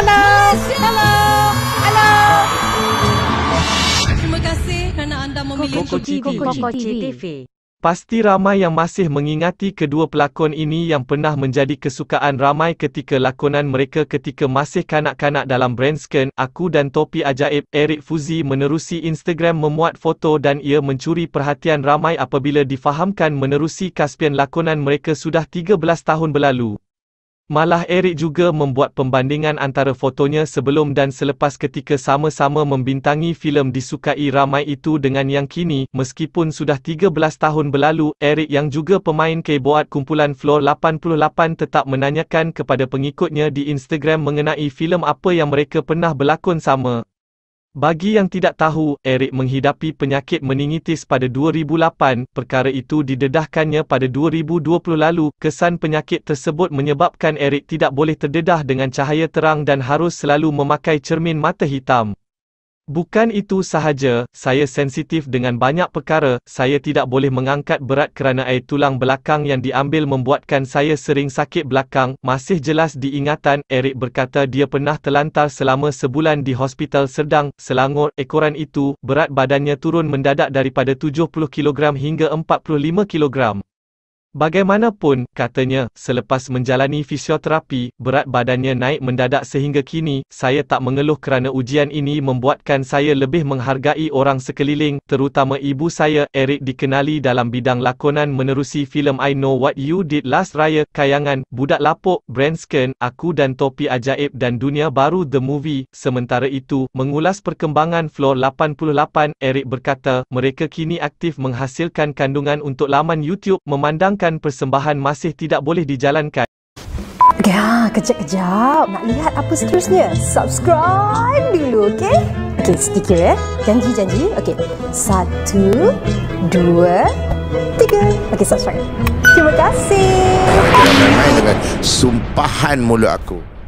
Hello. Hello. Hello. Terima kasih kerana anda memilih Koko TV. Koko TV. Pasti ramai yang masih mengingati kedua pelakon ini yang pernah menjadi kesukaan ramai ketika lakonan mereka ketika masih kanak-kanak dalam Brandscan, Aku dan Topi Ajaib, Eric Fuzi menerusi Instagram memuat foto dan ia mencuri perhatian ramai apabila difahamkan menerusi Kaspian lakonan mereka sudah 13 tahun berlalu. Malah Eric juga membuat pembandingan antara fotonya sebelum dan selepas ketika sama-sama membintangi filem disukai ramai itu dengan yang kini, meskipun sudah 13 tahun berlalu, Eric yang juga pemain keyboard kumpulan Floor 88 tetap menanyakan kepada pengikutnya di Instagram mengenai filem apa yang mereka pernah berlakon sama. Bagi yang tidak tahu, Eric menghidapi penyakit meningitis pada 2008, perkara itu didedahkannya pada 2020 lalu, kesan penyakit tersebut menyebabkan Eric tidak boleh terdedah dengan cahaya terang dan harus selalu memakai cermin mata hitam. Bukan itu sahaja, saya sensitif dengan banyak perkara, saya tidak boleh mengangkat berat kerana air tulang belakang yang diambil membuatkan saya sering sakit belakang, masih jelas di ingatan, Eric berkata dia pernah terlantar selama sebulan di hospital Serdang, selangor, ekoran itu, berat badannya turun mendadak daripada 70kg hingga 45kg. Bagaimanapun, katanya, selepas menjalani fisioterapi, berat badannya naik mendadak sehingga kini, saya tak mengeluh kerana ujian ini membuatkan saya lebih menghargai orang sekeliling, terutama ibu saya, Eric dikenali dalam bidang lakonan menerusi filem I Know What You Did Last Raya, Kayangan, Budak Lapuk, Brandscan, Aku dan Topi Ajaib dan Dunia Baru The Movie. Sementara itu, mengulas perkembangan Floor 88, Eric berkata, mereka kini aktif menghasilkan kandungan untuk laman YouTube, memandang sedangkan persembahan masih tidak boleh dijalankan. Ya, kejap-kejap. Nak lihat apa seterusnya? Subscribe dulu, okey? Okey, sedikit ya. Eh. Janji-janji. Okey. Satu, dua, tiga. Okey, subscribe. Terima kasih. Terima dengan sumpahan mulut aku.